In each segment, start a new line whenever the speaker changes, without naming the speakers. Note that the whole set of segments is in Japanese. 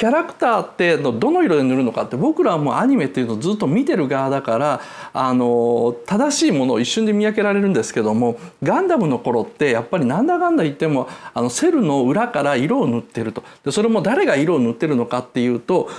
キャラクターってどの色で塗るのかって僕らはもうアニメっていうのをずっと見てる側だからあの正しいものを一瞬で見分けられるんですけどもガンダムの頃ってやっぱりなんだかんだ言ってもあのセルの裏から色を塗ってるとでそれも誰が色を塗ってるのかっていうと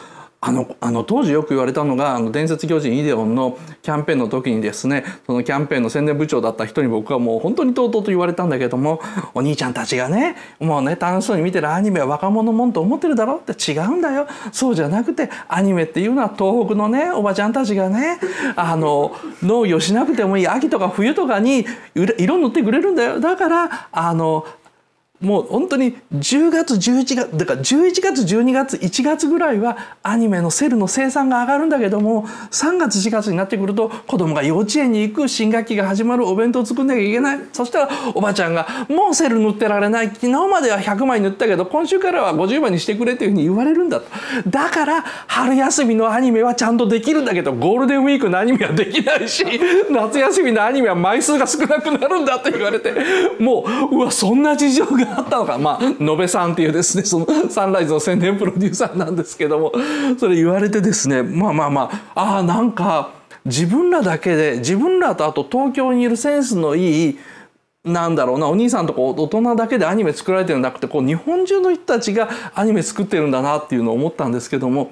あのあの当時よく言われたのがあの伝説巨人イデオンのキャンペーンの時にですねそのキャンペーンの宣伝部長だった人に僕はもう本当にとうとうと言われたんだけどもお兄ちゃんたちがねもうね楽しそうに見てるアニメは若者もんと思ってるだろって違うんだよそうじゃなくてアニメっていうのは東北のねおばちゃんたちがねあの農業しなくてもいい秋とか冬とかに色塗ってくれるんだよだからあのもう本当に10月11月だから11月12月1月ぐらいはアニメのセルの生産が上がるんだけども3月4月になってくると子供が幼稚園に行く新学期が始まるお弁当作んなきゃいけないそしたらおばちゃんが「もうセル塗ってられない昨日までは100枚塗ったけど今週からは50枚にしてくれ」というふうに言われるんだとだから春休みのアニメはちゃんとできるんだけどゴールデンウィークのアニメはできないし夏休みのアニメは枚数が少なくなるんだと言われて
もううわそんな事情があったのかまあ野辺さんっていうですねそのサンライズの宣伝プロデューサーなんですけどもそれ言われてですねまあまあまああなんか自
分らだけで自分らとあと東京にいるセンスのいいなんだろうなお兄さんとこ大人だけでアニメ作られてるんじゃなくてこう日本中の人たちがアニメ作ってるんだなって
いうのを思ったんですけども